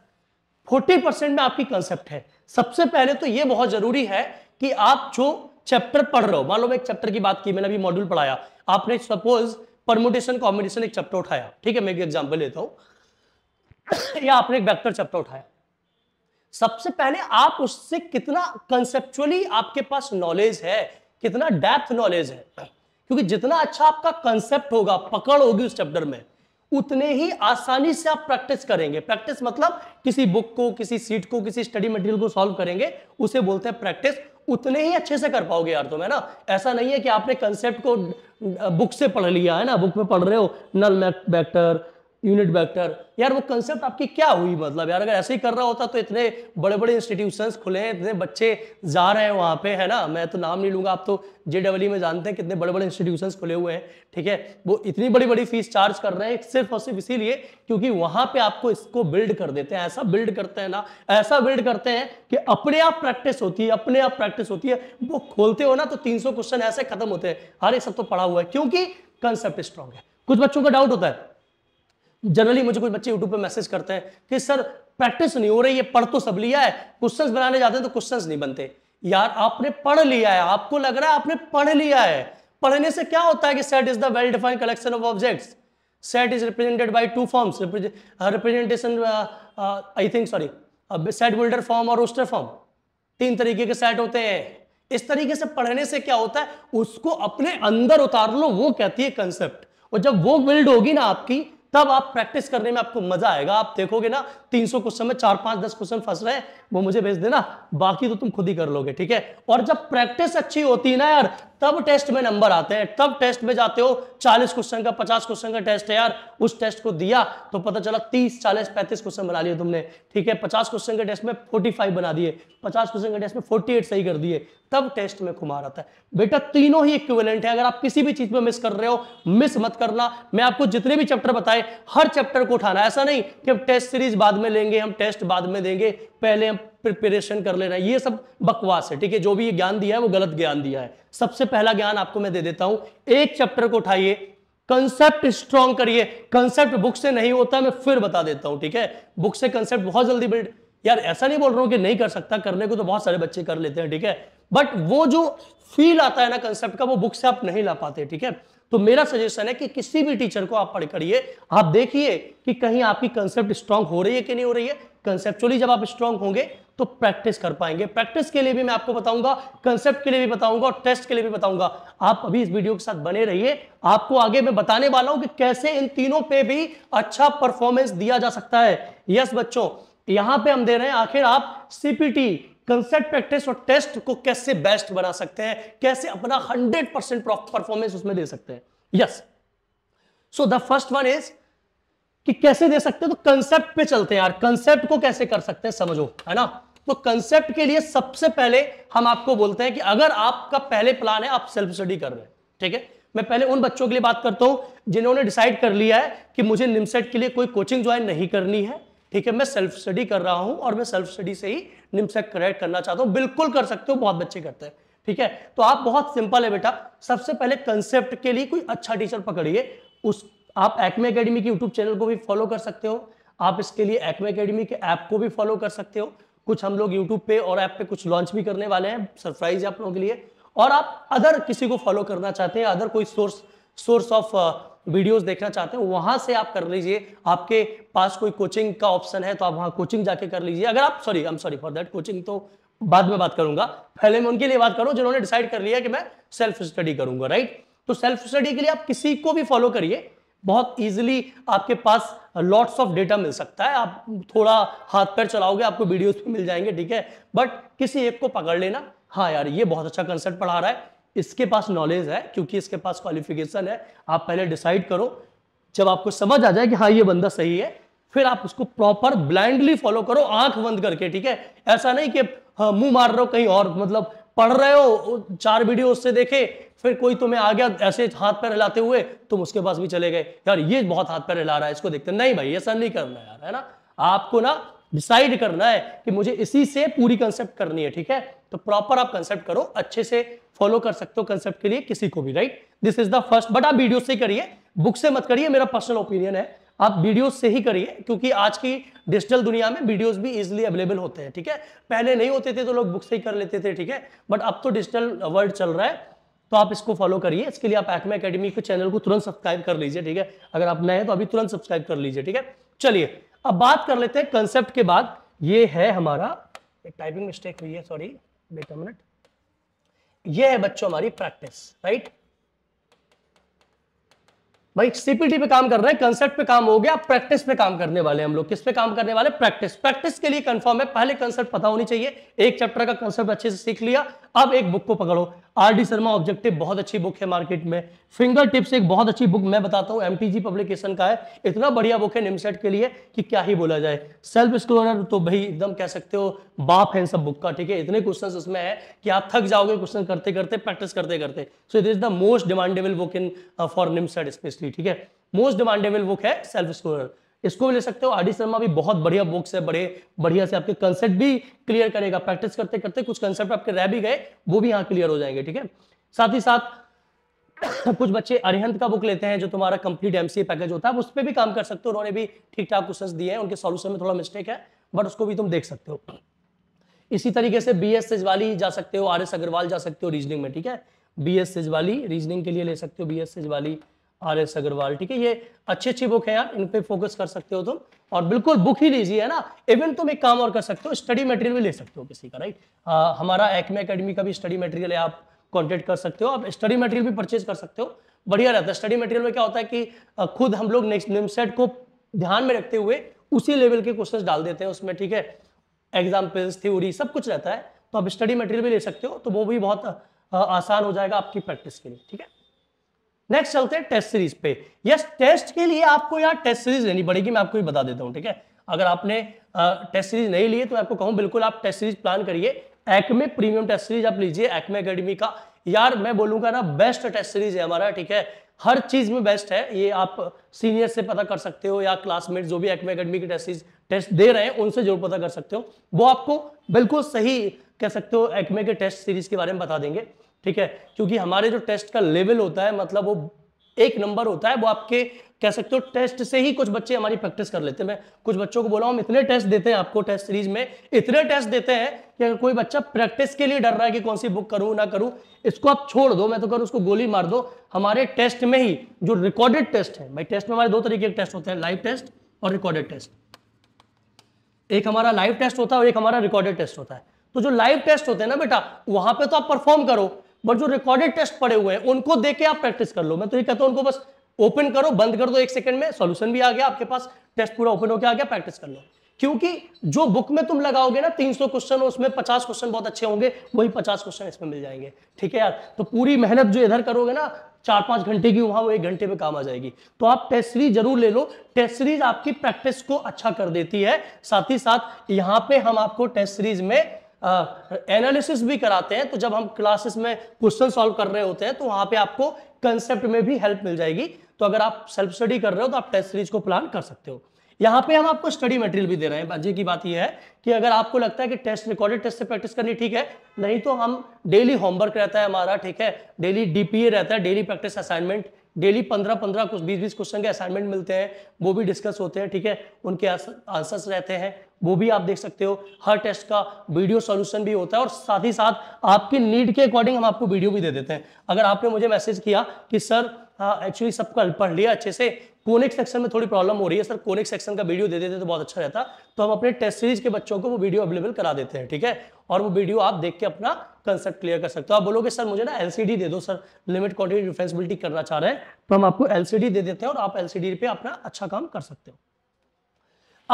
फोर्टी परसेंट में आपकी कंसेप्ट है सबसे पहले तो यह बहुत जरूरी है कि आप जो चैप्टर पढ़ रहे हो मान लो मैं एक चैप्टर की बात की मैंने अभी मॉड्यूल पढ़ाया आपने सपोज परमोटेशन कॉम्बिनेशन एक चैप्टर उठाया ठीक है मैं एक एग्जाम्पल लेता हूं या आपने एक वेक्टर चैप्टर उठाया सबसे पहले आप उससे कितना कंसेप्चुअली आपके पास नॉलेज है कितना डेप्थ नॉलेज है क्योंकि जितना अच्छा आपका कंसेप्ट होगा पकड़ होगी उस चैप्टर में उतने ही आसानी से आप प्रैक्टिस करेंगे प्रैक्टिस मतलब किसी बुक को किसी सीट को किसी स्टडी मटेरियल को सॉल्व करेंगे उसे बोलते हैं प्रैक्टिस उतने ही अच्छे से कर पाओगे यार तुम है ना ऐसा नहीं है कि आपने कंसेप्ट को बुक से पढ़ लिया है ना बुक में पढ़ रहे हो नल बैक्टर यूनिट वेक्टर यार वो कंसेप्ट आपकी क्या हुई मतलब यार अगर ऐसे ही कर रहा होता तो इतने बड़े बड़े इंस्टीट्यूशंस खुले हैं इतने बच्चे जा रहे हैं वहाँ पे है ना मैं तो नाम नहीं लूंगा आप तो जे डब्ल्यू में जानते हैं कितने बड़े बड़े इंस्टीट्यूशंस खुले हुए हैं ठीक है वो इतनी बड़ी बड़ी फीस चार्ज कर रहे हैं सिर्फ और सिर्फ इसीलिए क्योंकि वहाँ पे आपको इसको बिल्ड कर देते हैं ऐसा बिल्ड करते हैं ना ऐसा बिल्ड करते हैं कि अपने आप प्रैक्टिस होती है अपने आप प्रैक्टिस होती है वो खोलते हो ना तो तीन क्वेश्चन ऐसे खत्म होते हैं अरे सब तो पढ़ा हुआ है क्योंकि कंसेप्ट स्ट्रॉन्ग है कुछ बच्चों का डाउट होता है जनरली मुझे कुछ बच्चे यूट्यूब पर मैसेज करते हैं कि सर प्रैक्टिस नहीं हो रही है पढ़ तो सब लिया है क्वेश्चंस बनाने जाते हैं तो क्वेश्चंस नहीं बनते यार आपने पढ़ लिया है आपको लग रहा है आपने पढ़ लिया है पढ़ने से क्या होता है कि set is the well defined collection of objects set is represented by two forms representation I think sorry set builder form और रोस्टर फॉर्म तीन तरीके के सेट होते हैं इस तरीके से पढ़ने से क्या होता है उसको अपने अंदर उतार लो वो कहती है कंसेप्ट और जब वो बिल्ड होगी ना आपकी तब आप प्रैक्टिस करने में आपको मजा आएगा आप देखोगे ना 300 क्वेश्चन में चार पांच दस क्वेश्चन फंस रहे हैं वो मुझे भेज देना बाकी तो तुम खुद ही कर लोगे ठीक है और जब प्रैक्टिस अच्छी होती है ना यार तब टेस्ट में नंबर आते हैं तब टेस्ट में जाते हो 40 क्वेश्चन का 50 क्वेश्चन का टेस्ट है यार उस टेस्ट को दिया तो पता चला 30 40 35 क्वेश्चन बना लिए तुमने ठीक है 50 क्वेश्चन के टेस्ट में 45 बना दिए 50 क्वेश्चन के टेस्ट में 48 सही कर दिए तब टेस्ट में कुमार आता है बेटा तीनों ही इक्विवेलेंट है अगर आप किसी भी चीज में मिस कर रहे हो मिस मत करना मैं आपको जितने भी चैप्टर बताए हर चैप्टर को उठाना ऐसा नहीं कि हम टेस्ट सीरीज बाद में लेंगे हम टेस्ट बाद में देंगे पहले हम प्रिपरेशन कर ले रहे हैं ये सब बकवास है ठीक है जो भी ज्ञान दिया है वो गलत ज्ञान दिया है सबसे पहला ज्ञान आपको मैं दे देता हूं एक चैप्टर को उठाइए कंसेप्ट स्ट्रॉन्ग करिए कंसेप्ट बुक से नहीं होता मैं फिर बता देता हूं ठीक है बुक से कंसेप्ट बहुत जल्दी बिल्ड यार ऐसा नहीं बोल रहा हूँ कि नहीं कर सकता करने को तो बहुत सारे बच्चे कर लेते हैं ठीक है बट वो जो फील आता है ना कंसेप्ट का वो बुक से आप नहीं ला पाते ठीक है तो मेरा सजेशन है कि किसी भी टीचर को आप पढ़ करिए आप देखिए कि कहीं आपकी कंसेप्ट स्ट्रांग हो रही है कि नहीं हो रही है कंसेप्चुअली जब आप स्ट्रांग होंगे तो प्रैक्टिस कर पाएंगे प्रैक्टिस के लिए भी मैं आपको बताऊंगा कंसेप्ट के लिए भी बताऊंगा और टेस्ट के लिए भी बताऊंगा आप अभी इस वीडियो के साथ बने रहिए आपको आगे मैं बताने वाला हूं कि कैसे इन तीनों पे भी अच्छा परफॉर्मेंस दिया जा सकता है यस बच्चों यहां पे हम दे रहे हैं आखिर आप सीपीटी कंसेप्ट प्रैक्टिस और टेस्ट को कैसे बेस्ट बना सकते हैं कैसे अपना 100 परसेंट परफॉर्मेंस उसमें दे सकते हैं yes so the first one is कि कैसे दे सकते हैं तो कंसेप्ट पे चलते हैं यार कंसेप्ट को कैसे कर सकते हैं समझो है ना तो कंसेप्ट के लिए सबसे पहले हम आपको बोलते हैं कि अगर आपका पहले प्लान है आप सेल्फ स्टडी कर रहे हैं ठीक है मैं पहले उन बच्चों के लिए बात करता हूं जिन्होंने डिसाइड कर लिया है कि मुझे निमसेट के लिए कोई कोचिंग ज्वाइन नहीं करनी है ठीक है मैं सेल्फ स्टडी कर रहा हूं और मैं सेल्फ स्टडी से ही निम्सक क्रैक करना चाहता हूं बिल्कुल कर सकते हो बहुत बच्चे करते हैं ठीक है तो आप बहुत सिंपल है बेटा सबसे पहले कंसेप्ट के लिए कोई अच्छा टीचर पकड़िए उस आप एक्मे अकेडमी के यूट्यूब चैनल को भी फॉलो कर सकते हो आप इसके लिए एक्मे अकेडमी के ऐप को भी फॉलो कर सकते हो कुछ हम लोग यूट्यूब पे और ऐप पे कुछ लॉन्च भी करने वाले हैं सरप्राइज है आप लोगों के लिए और आप अदर किसी को फॉलो करना चाहते हैं अदर कोई सोर्स सोर्स ऑफ वीडियोस देखना चाहते हैं वहां से आप कर लीजिए आपके पास कोई कोचिंग का ऑप्शन है तो आप वहां कोचिंग जाके कर लीजिए अगर आप sorry I am sorry for that coaching तो बाद में बात करूंगा पहले मैं उनके लिए बात करूं जिन्होंने डिसाइड कर लिया कि मैं सेल्फ स्टडी करूंगा राइट तो सेल्फ स्टडी के लिए आप किसी को भी फॉलो करिए बहुत ईजिली आपके पास लॉट्स ऑफ डेटा मिल सकता है आप थोड़ा हाथ पैर चलाओगे आपको वीडियोज भी मिल जाएंगे ठीक है बट किसी एक को पकड़ लेना हाँ यार ये बहुत अच्छा कंसेप्ट पढ़ा रहा है इसके पास नॉलेज है क्योंकि इसके पास क्वालिफिकेशन है आप पहले डिसाइड करो जब आपको समझ आ जाए कि हाँ ये बंदा सही है फिर आप उसको प्रॉपर ब्लाइंडली फॉलो करो आंख बंद करके ठीक है ऐसा नहीं कि हाँ, मुंह मार रहे हो कहीं और मतलब पढ़ रहे हो चार वीडियो उससे देखे फिर कोई तुम्हें आ गया ऐसे हाथ पैर हिलाते हुए तुम उसके पास भी चले गए यार ये बहुत हाथ पैर हिला रहा है इसको देखते नहीं भाई ऐसा नहीं करना यार है ना आपको ना डिसाइड करना है कि मुझे इसी से पूरी कंसेप्ट करनी है ठीक है तो प्रॉपर आप कंसेप्ट करो अच्छे से फॉलो कर सकते हो कंसेप्ट के लिए किसी को भी right this is the first but आप वीडियो से करिए बुक से मत करिए मेरा पर्सनल ओपिनियन है आप वीडियो से ही करिए क्योंकि आज की डिजिटल दुनिया में वीडियोस भी इजिली अवेलेबल होते हैं ठीक है पहले नहीं होते थे तो लोग बुक से ही कर लेते थे ठीक है बट अब तो डिजिटल वर्ल्ड चल रहा है तो आप इसको फॉलो करिए इसके लिए आप एक्मे अकेडमी के चैनल को तुरंत सब्सक्राइब कर लीजिए ठीक है अगर आप नए हैं तो अभी तुरंत सब्सक्राइब कर लीजिए ठीक है चलिए अब बात कर लेते हैं कंसेप्ट के बाद ये है हमारा एक टाइपिंग मिस्टेक हुई है सॉरी मिनट ये है बच्चों हमारी प्रैक्टिस राइट भाई सीपीटी पे काम कर रहे हैं कंसेप्ट पे काम हो गया प्रैक्टिस पे काम करने वाले हम लोग किस पे काम करने वाले प्रैक्टिस प्रैक्टिस के लिए कंफर्म है पहले कंसेप्ट पता होनी चाहिए एक चैप्टर का कंसेप्ट अच्छे से सीख लिया अब एक बुक को पकड़ो आर डी शर्मा ऑब्जेक्टिव बहुत अच्छी बुक है मार्केट में फिंगर टिप्स एक बहुत अच्छी बुक मैं बताता हूँ एमटीजी पब्लिकेशन का है इतना बढ़िया बुक है निमसेट के लिए कि क्या ही बोला जाए सेल्फ स्कोरर तो भाई एकदम कह सकते हो बाप है इन सब बुक का ठीक है इतने क्वेश्चन उसमें है कि आप थक जाओगे क्वेश्चन करते करते प्रैक्टिस करते करते so it is the most demandable book in for NIMCET specially ठीक है मोस्ट डिमांडेबल बुक है सेल्फ स्कोरर इसको भी ले सकते हो आर डी शर्मा भी बहुत बढ़िया बुक्स है बड़े बढ़िया से आपके कंसेप्ट भी क्लियर करेगा प्रैक्टिस करते करते कुछ कंसेप्ट आपके रह भी गए वो भी यहाँ क्लियर हो जाएंगे ठीक है साथ ही साथ कुछ बच्चे अरिहंत का बुक लेते हैं जो तुम्हारा कंप्लीट एमसीए पैकेज होता है उस पर भी काम कर सकते हो उन्होंने भी ठीक ठाक क्वेश्चन दिए हैं उनके सोल्यूशन में थोड़ा मिस्टेक है बट उसको भी तुम देख सकते हो इसी तरीके से बी एस सेजवाली जा सकते हो आर एस अग्रवाल जा सकते हो रीजनिंग में ठीक है बी एस सेजवाली रीजनिंग के लिए ले सकते हो बी एस सेजवाली आर एस अग्रवाल ठीक है ये अच्छी अच्छी बुक है यार इन पे फोकस कर सकते हो तुम और बिल्कुल बुक ही लीजिए है ना इवन तुम एक काम और कर सकते हो स्टडी मटेरियल भी ले सकते हो किसी का राइट आ, हमारा एक्मे अकेडमी का भी स्टडी मटेरियल है आप कॉन्टेक्ट कर सकते हो आप स्टडी मटेरियल भी परचेज कर सकते हो बढ़िया रहता है स्टडी मटेरियल में क्या होता है कि खुद हम लोग नेक्स्ट नेमसेट को ध्यान में रखते हुए उसी लेवल के क्वेश्चन डाल देते हैं उसमें ठीक है एग्जाम्पल्स थ्योरी सब कुछ रहता है तो आप स्टडी मटेरियल भी ले सकते हो तो वो भी बहुत आसान हो जाएगा आपकी प्रैक्टिस के लिए ठीक है नेक्स्ट चलते हैं टेस्ट सीरीज पे यस टेस्ट के लिए आपको यहाँ टेस्ट सीरीज लेनी पड़ेगी मैं आपको ये बता देता हूँ ठीक है अगर आपने टेस्ट सीरीज नहीं है तो मैं आपको कहूँ बिल्कुल आप टेस्ट सीरीज प्लान करिए एक्मे प्रीमियम टेस्ट सीरीज आप लीजिए एक्मे अकेडमी का यार मैं बोलूंगा ना बेस्ट टेस्ट सीरीज है हमारा ठीक है हर चीज में बेस्ट है ये आप सीनियर से पता कर सकते हो या क्लासमेट जो भी एक्मे अकेडमी की टेस्ट सीरीज टेस्ट दे रहे हैं उनसे जरूर पता कर सकते हो वो आपको बिल्कुल सही कह सकते हो एक्मे के टेस्ट सीरीज के बारे में बता देंगे ठीक है क्योंकि हमारे जो टेस्ट का लेवल होता है मतलब वो एक नंबर होता है वो आपके कह सकते हो टेस्ट से ही कुछ बच्चे हमारी प्रैक्टिस कर लेते हैं मैं कुछ बच्चों को बोला हूं हम इतने टेस्ट देते हैं आपको टेस्ट सीरीज में इतने टेस्ट देते हैं कि अगर कोई बच्चा प्रैक्टिस के लिए डर रहा है कि कौन सी बुक करूं ना करूं इसको आप छोड़ दो मैं तो करूँ उसको गोली मार दो हमारे टेस्ट में ही जो रिकॉर्डेड टेस्ट है भाई टेस्ट में हमारे दो तरीके के टेस्ट होते हैं लाइव टेस्ट और रिकॉर्डेड टेस्ट एक हमारा लाइव टेस्ट होता है और एक हमारा रिकॉर्डेड टेस्ट होता है तो जो लाइव टेस्ट होते हैं ना बेटा वहां पे तो आप परफॉर्म करो बट जो रिकॉर्डेड टेस्ट पड़े हुए हैं उनको दे के आप प्रैक्टिस कर लो मैं तो ये कहता हूँ उनको बस ओपन करो बंद कर दो एक सेकंड में सॉल्यूशन भी आ गया आपके पास टेस्ट पूरा ओपन होकर आ गया प्रैक्टिस कर लो क्योंकि जो बुक में तुम लगाओगे ना 300 क्वेश्चन उसमें 50 क्वेश्चन बहुत अच्छे होंगे वही 50 क्वेश्चन इसमें मिल जाएंगे ठीक है यार तो पूरी मेहनत जो इधर करोगे ना चार पांच घंटे की वहां वो एक घंटे में काम आ जाएगी तो आप टेस्ट सीरीज जरूर ले लो टेस्ट सीरीज आपकी प्रैक्टिस को अच्छा कर देती है साथ ही साथ यहाँ पे हम आपको टेस्ट सीरीज में एनालिसिस भी कराते हैं तो जब हम क्लासेस में क्वेश्चन सॉल्व कर रहे होते हैं तो वहां पे आपको कंसेप्ट में भी हेल्प मिल जाएगी तो अगर आप सेल्फ स्टडी कर रहे हो तो आप टेस्ट सीरीज को प्लान कर सकते हो यहाँ पे हम आपको स्टडी मटेरियल भी दे रहे हैं मजे की बात यह है कि अगर आपको लगता है कि टेस्ट रिकॉर्डेड टेस्ट से प्रैक्टिस करनी ठीक है नहीं तो हम डेली होमवर्क रहता है हमारा ठीक है डेली डीपीए रहता है डेली प्रैक्टिस असाइनमेंट डेली पंद्रह पंद्रह कुछ बीस बीस क्वेश्चन के असाइनमेंट मिलते हैं वो भी डिस्कस होते हैं ठीक है उनके आंसर्स रहते हैं वो भी आप देख सकते हो हर टेस्ट का वीडियो सॉल्यूशन भी होता है और साथ ही साथ आपकी नीड के अकॉर्डिंग हम आपको वीडियो भी दे देते हैं अगर आपने मुझे मैसेज किया कि सर एक्चुअली हाँ, सबको पढ़ लिया अच्छे से कोनिक सेक्शन में थोड़ी प्रॉब्लम हो रही है सर कोनिक सेक्शन का वीडियो दे देते तो बहुत अच्छा रहता तो हम अपने टेस्ट सीरीज के बच्चों को वो वीडियो अवेलेबल करा देते हैं ठीक है और वो वीडियो आप देख के अपना कंसेप्ट क्लियर कर सकते हो आप बोलोगे सर मुझे ना एलसीडी दे दो सर लिमिट क्वांटिटी डिफेंसिबिलिटी करना चाह रहे हैं तो हम आपको एलसीडी दे देते हैं और आप एलसीडी पे अपना अच्छा काम कर सकते हो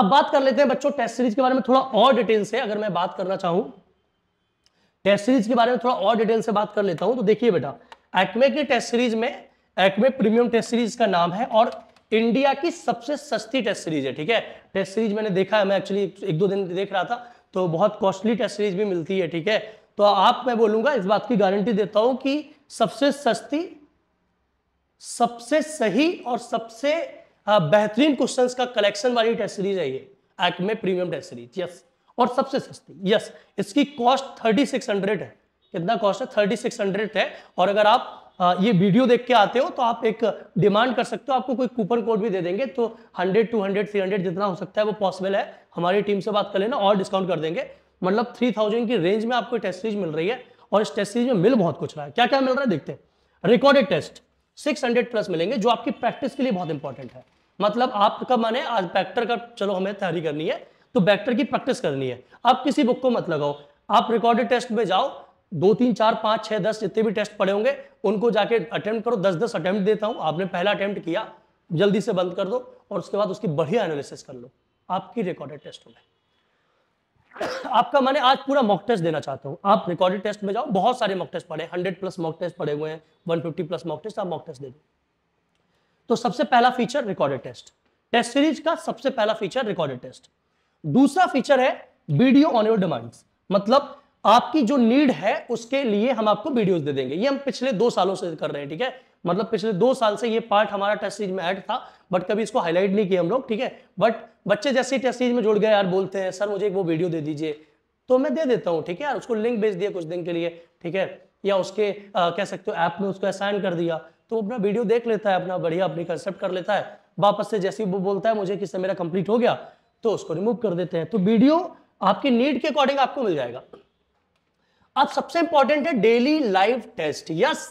अब बात कर लेते हैं बच्चों टेस्ट सीरीज के बारे में थोड़ा और डिटेल से अगर मैं बात करना चाहूँ टेस्ट सीरीज के बारे में थोड़ा और डिटेल से बात कर लेता हूँ तो देखिए बेटा एक्मे की टेस्ट सीरीज में एक्मे प्रीमियम टेस्ट सीरीज का नाम है और इंडिया की सबसे सस्ती टेस्ट सीरीज है ठीक है टेस्ट सीरीज मैंने देखा है मैं एक्चुअली एक दो दिन देख रहा था तो बहुत कॉस्टली टेस्ट सीरीज भी मिलती है ठीक है तो आप मैं बोलूंगा इस बात की गारंटी देता हूं कि सबसे सस्ती सबसे सही और सबसे बेहतरीन क्वेश्चंस का कलेक्शन वाली टेस्ट सीरीज है ये Acme premium test series yes और सबसे सस्ती यस इसकी कॉस्ट थर्टी सिक्स हंड्रेड है कितना कॉस्ट है थर्टी सिक्स हंड्रेड है और अगर आप ये वीडियो देख के आते हो तो आप एक डिमांड कर सकते हो आपको कोई कूपन कोड भी दे देंगे तो hundred two hundred three hundred जितना हो सकता है वो पॉसिबल है हमारी टीम से बात कर लेना और डिस्काउंट कर देंगे मतलब थ्री थाउजेंड की रेंज में आपको टेस्ट सीरीज मिल रही है और इस टेस्ट सीरीज में मिल बहुत कुछ रहा है क्या क्या मिल रहा है देखते हैं रिकॉर्डेड टेस्ट सिक्स प्लस मिलेंगे जो आपकी प्रैक्टिस के लिए बहुत इंपॉर्टेंट है मतलब आपका मन आज बैक्टर का चलो हमें तैयारी करनी है तो बैक्टर की प्रैक्टिस करनी है आप किसी बुक को मत लगाओ आप रिकॉर्डेड टेस्ट में जाओ दो तीन चार पाँच छः दस जितने भी टेस्ट पड़े होंगे उनको जाके अटेम्प्ट करो दस दस अटेम्प्ट देता हूँ आपने पहला अटेम्प्ट किया जल्दी से बंद कर दो और उसके बाद उसकी बढ़िया एनालिसिस कर लो आपकी रिकॉर्डेड टेस्ट में आपका मैंने आज पूरा मॉक टेस्ट देना चाहता हूँ आप रिकॉर्डेड टेस्ट में जाओ बहुत सारे मॉक टेस्ट पड़े हंड्रेड प्लस मॉक टेस्ट पड़े हुए हैं one fifty plus mock test आप मॉक टेस्ट दे दो तो सबसे पहला feature recorded test test series का सबसे पहला फीचर रिकॉर्डेड टेस्ट दूसरा फीचर है वीडियो ऑन योर डिमांड्स मतलब आपकी जो नीड है उसके लिए हम आपको वीडियोस दे देंगे ये हम पिछले दो सालों से कर रहे हैं ठीक है मतलब पिछले दो साल से ये पार्ट हमारा टेस्ट सीरीज में ऐड था बट कभी इसको हाईलाइट नहीं किया हम लोग ठीक है बट बच्चे जैसे ही टेस्ट सीरीज में जुड़ गए यार बोलते हैं सर मुझे एक वो वीडियो दे दीजिए तो मैं दे देता हूँ ठीक है यार उसको लिंक भेज दिया कुछ दिन के लिए ठीक है या उसके आ, कह सकते हो ऐप में उसको असाइन कर दिया तो अपना वीडियो देख लेता है अपना बढ़िया अपनी कंसेप्ट कर लेता है वापस से जैसे वो बोलता है मुझे किससे मेरा कंप्लीट हो गया तो उसको रिमूव कर देते हैं तो वीडियो आपकी नीड के अकॉर्डिंग आपको मिल जाएगा अब सबसे इंपॉर्टेंट है डेली लाइव टेस्ट यस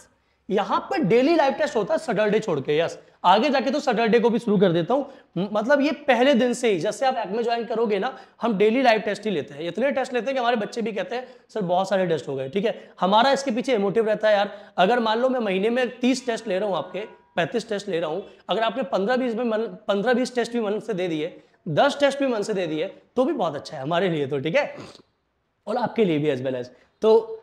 यहां पर डेली लाइव टेस्ट होता है सैटरडे छोड़ के यस आगे जाके तो सैटरडे को भी शुरू कर देता हूं मतलब ये पहले दिन से ही जैसे आप एप में ज्वाइन करोगे ना हम डेली लाइव टेस्ट ही लेते हैं इतने टेस्ट लेते हैं कि हमारे बच्चे भी कहते हैं सर बहुत सारे टेस्ट हो गए ठीक है हमारा इसके पीछे इमोटिव रहता है यार अगर मान लो मैं महीने में तीस टेस्ट ले रहा हूँ आपके पैंतीस टेस्ट ले रहा हूँ अगर आपने पंद्रह बीस में पंद्रह बीस टेस्ट भी मन से दे दिए दस टेस्ट भी मन से दे दिए तो भी बहुत अच्छा है हमारे लिए तो ठीक है और आपके लिए भी एज वेल एज तो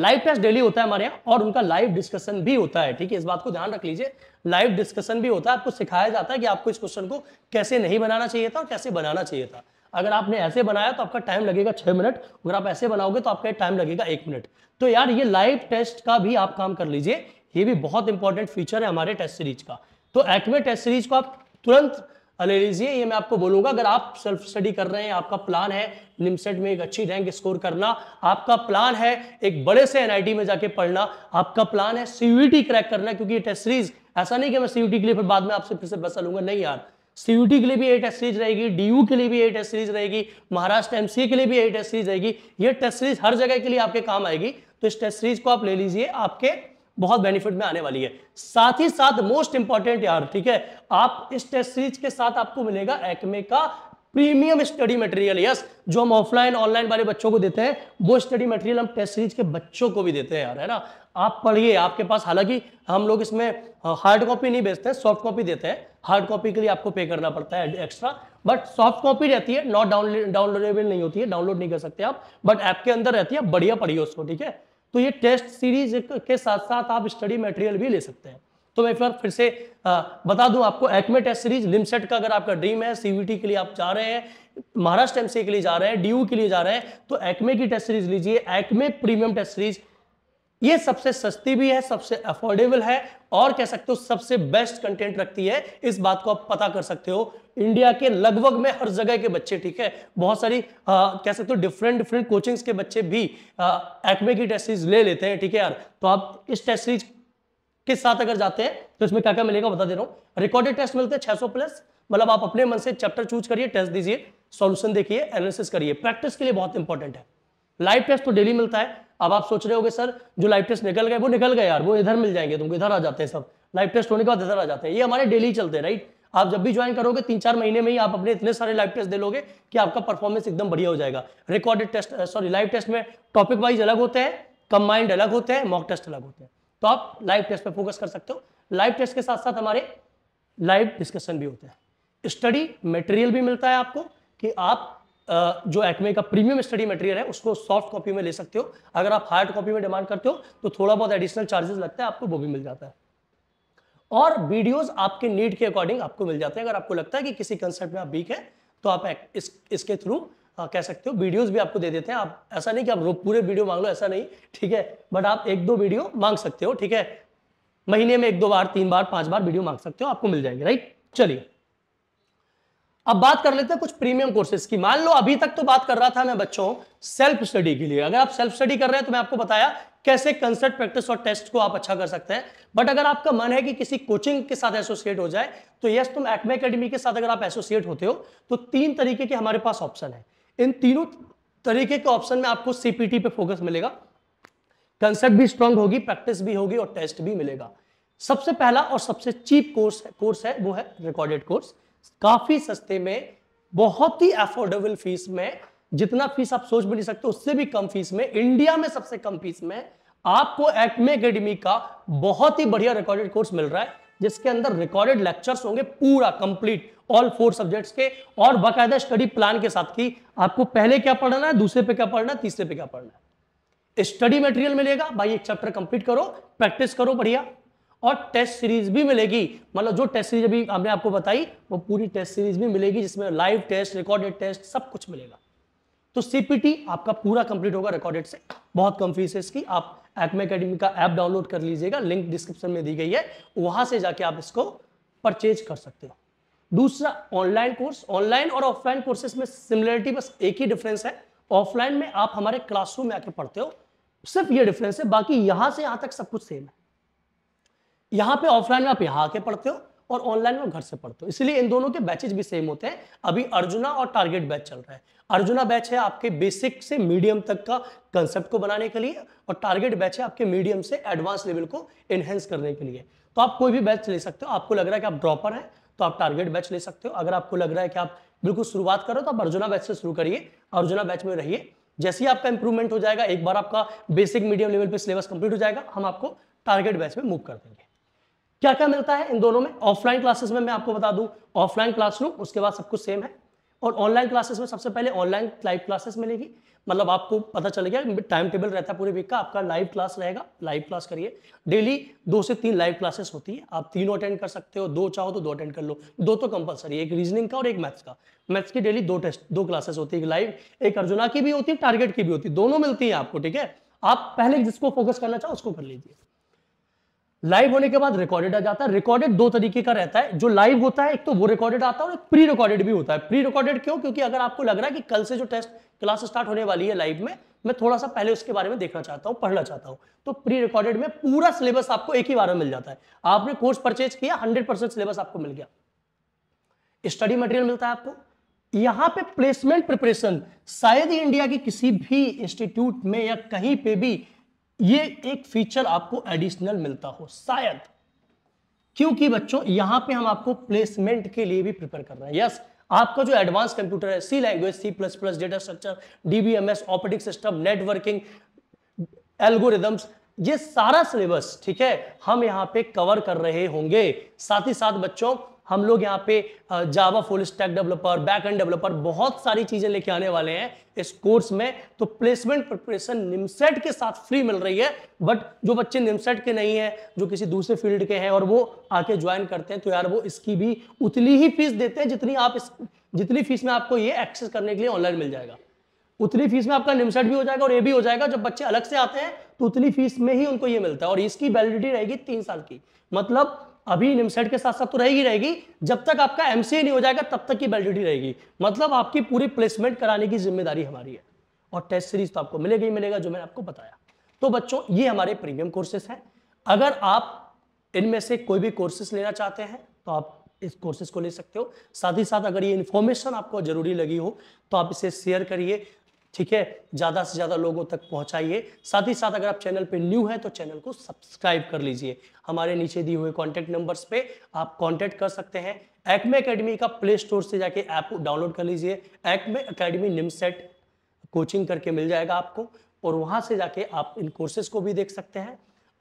लाइव टेस्ट डेली होता है हमारे यहाँ और उनका लाइव डिस्कशन भी होता है ठीक है इस बात को ध्यान रख लीजिए लाइव डिस्कशन भी होता है आपको सिखाया जाता है कि आपको इस क्वेश्चन को कैसे नहीं बनाना चाहिए था और कैसे बनाना चाहिए था अगर आपने ऐसे बनाया तो आपका टाइम लगेगा छः मिनट अगर आप ऐसे बनाओगे तो आपका टाइम लगेगा एक मिनट तो यार ये लाइव टेस्ट का भी आप काम कर लीजिए ये भी बहुत इंपॉर्टेंट फीचर है हमारे टेस्ट सीरीज का तो एक्मे टेस्ट सीरीज को आप तुरंत ले लीजिए ये मैं आपको बोलूंगा अगर आप सेल्फ स्टडी कर रहे हैं आपका प्लान है निमसेट में एक अच्छी रैंक स्कोर करना आपका प्लान है एक बड़े से एनआईटी में जाके पढ़ना आपका प्लान है सीयूटी क्रैक करना क्योंकि ये टेस्ट सीरीज ऐसा नहीं कि मैं सीयूटी के लिए फिर बाद में आपसे फिर से बसा लूंगा नहीं यार सीयूटी के लिए भी ए टेस्ट सीरीज रहेगी डीयू के लिए भी ए टेस्ट सीरीज रहेगी महाराष्ट्र एमसीए के लिए भी ए टेस्ट सीरीज रहेगी ये टेस्ट सीरीज हर जगह के लिए आपके काम आएगी तो इस टेस्ट सीरीज को आप ले लीजिए आपके बहुत बेनिफिट में आने वाली है साथ ही साथ मोस्ट इंपॉर्टेंट यार ठीक है आप इस टेस्ट सीरीज के साथ आपको मिलेगा एक्मे का प्रीमियम स्टडी मटेरियल यस जो हम ऑफलाइन ऑनलाइन वाले बच्चों को देते हैं वो स्टडी मटेरियल हम टेस्ट सीरीज के बच्चों को भी देते हैं यार है ना आप पढ़िए आपके पास हालांकि हम लोग इसमें हार्ड कॉपी नहीं बेचते हैं सॉफ्ट कॉपी देते हैं हार्ड कॉपी के लिए आपको पे करना पड़ता है एक्स्ट्रा बट सॉफ्ट कॉपी रहती है नॉट डाउनलोडेबल नहीं होती है डाउनलोड नहीं कर सकते आप बट ऐप के अंदर रहती है बढ़िया पढ़िए उसको ठीक है तो ये टेस्ट सीरीज के साथ साथ आप स्टडी मटेरियल भी ले सकते हैं तो मैं एक बार फिर से आ, बता दूं आपको एक्मे टेस्ट सीरीज लिमसेट का अगर आपका ड्रीम है सीवीटी के लिए आप जा रहे हैं महाराष्ट्र एमसीए के लिए जा रहे हैं डीयू के लिए जा रहे हैं तो एक्मे की टेस्ट सीरीज लीजिए एक्मे प्रीमियम टेस्ट सीरीज ये सबसे सस्ती भी है सबसे अफोर्डेबल है और कह सकते हो सबसे बेस्ट कंटेंट रखती है इस बात को आप पता कर सकते हो इंडिया के लगभग में हर जगह के बच्चे ठीक है बहुत सारी आ, कह सकते हो डिफरेंट डिफरेंट कोचिंग्स के बच्चे भी एक्मे की टेस्ट सीरीज ले लेते हैं ठीक है यार तो आप इस टेस्ट सीरीज के साथ अगर जाते हैं तो इसमें क्या क्या मिलेगा बता दे रहा हूँ रिकॉर्डेड टेस्ट मिलते हैं छह प्लस मतलब आप अपने मन से चैप्टर चूज करिए टेस्ट दीजिए सोल्यूशन देखिए एनालिसिस करिए प्रैक्टिस के लिए बहुत इंपॉर्टेंट है लाइव टेस्ट तो डेली मिलता है अब आप सोच रहे होगे सर जो लाइव टेस्ट निकल गए वो निकल गए यार वो इधर मिल जाएंगे तुमको इधर आ जाते हैं सब लाइव टेस्ट होने के बाद इधर आ जाते हैं ये हमारे डेली चलते हैं राइट आप जब भी ज्वाइन करोगे तीन चार महीने में ही आप अपने इतने सारे लाइव टेस्ट दे लोगे कि आपका परफॉर्मेंस एकदम बढ़िया हो जाएगा recorded test sorry live test में टॉपिक वाइज अलग होते हैं कंबाइंड अलग होते हैं मॉक टेस्ट अलग होते हैं तो आप लाइव टेस्ट पर फोकस कर सकते हो लाइव टेस्ट के साथ साथ हमारे लाइव डिस्कशन भी होते हैं स्टडी मटेरियल भी मिलता है आपको कि आप जो एक्मे का प्रीमियम स्टडी मटेरियल है उसको सॉफ्ट कॉपी में ले सकते हो अगर आप हार्ड कॉपी में डिमांड करते हो तो थोड़ा बहुत एडिशनल चार्जेस लगता है आपको वो भी मिल जाता है और वीडियोस आपके नीड के अकॉर्डिंग आपको मिल जाते हैं अगर आपको लगता है कि किसी कंसेप्ट में आप वीक है तो आप इस, इसके थ्रू कह सकते हो वीडियोज भी आपको दे देते हैं आप ऐसा नहीं कि आप पूरे वीडियो मांग लो ऐसा नहीं ठीक है बट आप एक दो वीडियो मांग सकते हो ठीक है महीने में एक दो बार तीन बार पांच बार वीडियो मांग सकते हो आपको मिल जाएंगे राइट चलिए अब बात कर लेते हैं कुछ प्रीमियम कोर्सेज की मान लो अभी तक तो बात कर रहा था मैं बच्चों सेल्फ स्टडी के लिए अगर आप सेल्फ स्टडी कर रहे हैं तो मैं आपको बताया कैसे कंसर्ट प्रैक्टिस और टेस्ट को आप अच्छा कर सकते हैं बट अगर आपका मन है कि किसी कोचिंग के साथ एसोसिएट हो जाए तो यस तुम एक्मे अकेडमी के साथ अगर आप एसोसिएट होते हो तो तीन तरीके के हमारे पास ऑप्शन है इन तीनों तरीके के ऑप्शन में आपको सीपीटी पे फोकस मिलेगा कंसेप्ट भी स्ट्रांग होगी प्रैक्टिस भी होगी और टेस्ट भी मिलेगा सबसे पहला और सबसे चीप कोर्स है कोर्स है वो है रिकॉर्डेड कोर्स काफ़ी सस्ते में बहुत ही अफोर्डेबल फीस में जितना फीस आप सोच भी नहीं सकते उससे भी कम फीस में इंडिया में सबसे कम फीस में आपको एक्मे अकेडमी का बहुत ही बढ़िया रिकॉर्डेड कोर्स मिल रहा है जिसके अंदर रिकॉर्डेड लेक्चर्स होंगे पूरा कंप्लीट ऑल फोर सब्जेक्ट्स के और बाकायदा स्टडी प्लान के साथ की आपको पहले क्या पढ़ना है दूसरे पे क्या पढ़ना है तीसरे पे क्या पढ़ना है स्टडी मटेरियल मिलेगा भाई एक चैप्टर कंप्लीट करो प्रैक्टिस करो बढ़िया और टेस्ट सीरीज भी मिलेगी मतलब जो टेस्ट सीरीज अभी हमने आपको बताई वो पूरी टेस्ट सीरीज भी मिलेगी जिसमें लाइव टेस्ट रिकॉर्डेड टेस्ट सब कुछ मिलेगा तो सीपीटी आपका पूरा कंप्लीट होगा रिकॉर्डेड से बहुत कम फीस है इसकी आप एक्मे अकेडमी का ऐप डाउनलोड कर लीजिएगा लिंक डिस्क्रिप्शन में दी गई है वहां से जाके आप इसको परचेज कर सकते हो दूसरा ऑनलाइन कोर्स ऑनलाइन और ऑफलाइन कोर्सेज में सिमिलरिटी बस एक ही डिफरेंस है ऑफलाइन में आप हमारे क्लासरूम में आके पढ़ते हो सिर्फ ये डिफरेंस है बाकी यहां से यहां तक सब कुछ सेम है यहाँ पे ऑफलाइन में आप यहाँ आके पढ़ते हो और ऑनलाइन में घर से पढ़ते हो इसलिए इन दोनों के बैचेज भी सेम होते हैं अभी अर्जुना और टारगेट बैच चल रहा है अर्जुना बैच है आपके बेसिक से मीडियम तक का कंसेप्ट को बनाने के लिए और टारगेट बैच है आपके मीडियम से एडवांस लेवल को एनहेंस करने के लिए तो आप कोई भी बैच ले सकते हो आपको लग रहा है कि आप ड्रॉपर हैं तो आप टारगेट बैच ले सकते हो अगर आपको लग रहा है कि आप बिल्कुल शुरुआत करो तो आप अर्जुना बैच से शुरू करिए अर्जुना बैच में रहिए जैसे ही आपका इंप्रूवमेंट हो जाएगा एक बार आपका बेसिक मीडियम लेवल पे सिलेबस कंप्लीट हो जाएगा हम आपको टारगेट बैच में मूव कर देंगे क्या क्या मिलता है इन दोनों में ऑफलाइन क्लासेस में मैं आपको बता दूं ऑफलाइन क्लासरूम उसके बाद सब कुछ सेम है और ऑनलाइन क्लासेस में सबसे पहले ऑनलाइन लाइव क्लासेस मिलेगी मतलब आपको पता चल गया टाइम टेबल रहता है पूरे वीक का आपका लाइव क्लास रहेगा लाइव क्लास करिए डेली दो से तीन लाइव क्लासेस होती है आप तीनों अटेंड कर सकते हो दो चाहो तो दो अटेंड कर लो दो तो कंपलसरी एक रीजनिंग का और एक मैथ्स का मैथ्स की डेली दो टेस्ट दो क्लासेस होती है एक लाइव एक अर्जुना की भी होती है टारगेट की भी होती है दोनों मिलती है आपको ठीक है आप पहले जिसको फोकस करना चाहो उसको कर लीजिए लाइव होने के बाद रिकॉर्डेड आ जाता है रिकॉर्डेड दो तरीके का रहता है जो लाइव होता है एक तो वो रिकॉर्डेड आता है और एक प्री रिकॉर्डेड भी होता है प्री रिकॉर्डेड क्यों क्योंकि अगर आपको लग रहा है कि कल से जो टेस्ट क्लास स्टार्ट होने वाली है लाइव में मैं थोड़ा सा पहले उसके बारे में देखना चाहता हूँ पढ़ना चाहता हूँ तो प्री रिकॉर्डेड में पूरा सिलेबस आपको एक ही बार में मिल जाता है आपने कोर्स परचेज किया हंड्रेड सिलेबस आपको मिल गया स्टडी मटेरियल मिलता है आपको यहां पे प्लेसमेंट प्रिपरेशन शायद ही इंडिया के किसी भी इंस्टीट्यूट में या कहीं पे भी ये एक फीचर आपको एडिशनल मिलता हो शायद क्योंकि बच्चों यहां पे हम आपको प्लेसमेंट के लिए भी प्रिपेयर कर रहे हैं यस आपका जो एडवांस कंप्यूटर है C language C plus plus data structure DBMS operating system networking algorithms ये सारा सिलेबस ठीक है हम यहां पे कवर कर रहे होंगे साथ ही साथ बच्चों हम लोग यहाँ पे Java full stack developer back end developer बहुत सारी चीजें लेके आने वाले हैं इस कोर्स में तो प्लेसमेंट प्रिपरेशन निमसेट के साथ फ्री मिल रही है बट जो बच्चे निमसेट के नहीं है जो किसी दूसरे फील्ड के हैं और वो आके ज्वाइन करते हैं तो यार वो इसकी भी उतनी ही फीस देते हैं जितनी आप इस जितनी फीस में आपको ये एक्सेस करने के लिए ऑनलाइन मिल जाएगा उतनी फीस में आपका निमसेट भी हो जाएगा और ये भी हो जाएगा जब बच्चे अलग से आते हैं तो उतनी फीस में ही उनको ये मिलता है और इसकी वैलिडिटी रहेगी तीन साल की मतलब अभी निमसेट के साथ साथ तो रहेगी रहेगी जब तक आपका एमसीए नहीं हो जाएगा तब तक की वैलिडिटी रहेगी मतलब आपकी पूरी प्लेसमेंट कराने की जिम्मेदारी हमारी है और टेस्ट सीरीज तो आपको मिलेगा ही मिलेगा जो मैंने आपको बताया तो बच्चों ये हमारे प्रीमियम कोर्सेस हैं अगर आप इनमें से कोई भी कोर्सेस लेना चाहते हैं तो आप इस कोर्सेज को ले सकते हो साथ ही साथ अगर ये इन्फॉर्मेशन आपको जरूरी लगी हो तो आप इसे शेयर करिए ठीक है ज़्यादा से ज़्यादा लोगों तक पहुंचाइए साथ ही साथ अगर आप चैनल पर न्यू हैं तो चैनल को सब्सक्राइब कर लीजिए हमारे नीचे दिए हुए कॉन्टैक्ट नंबर्स पे आप कॉन्टैक्ट कर सकते हैं एक्मे अकेडमी का प्ले स्टोर से जाके ऐप डाउनलोड कर लीजिए एक्मे अकेडमी निमसेट कोचिंग करके मिल जाएगा आपको और वहाँ से जाके आप इन कोर्सेज को भी देख सकते हैं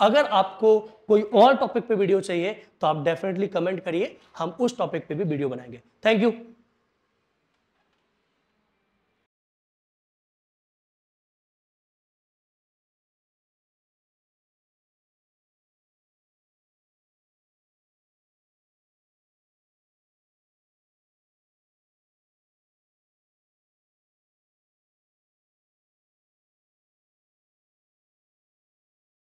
अगर आपको कोई और टॉपिक पे वीडियो चाहिए तो आप डेफिनेटली कमेंट करिए हम उस टॉपिक पे भी वीडियो बनाएंगे थैंक यू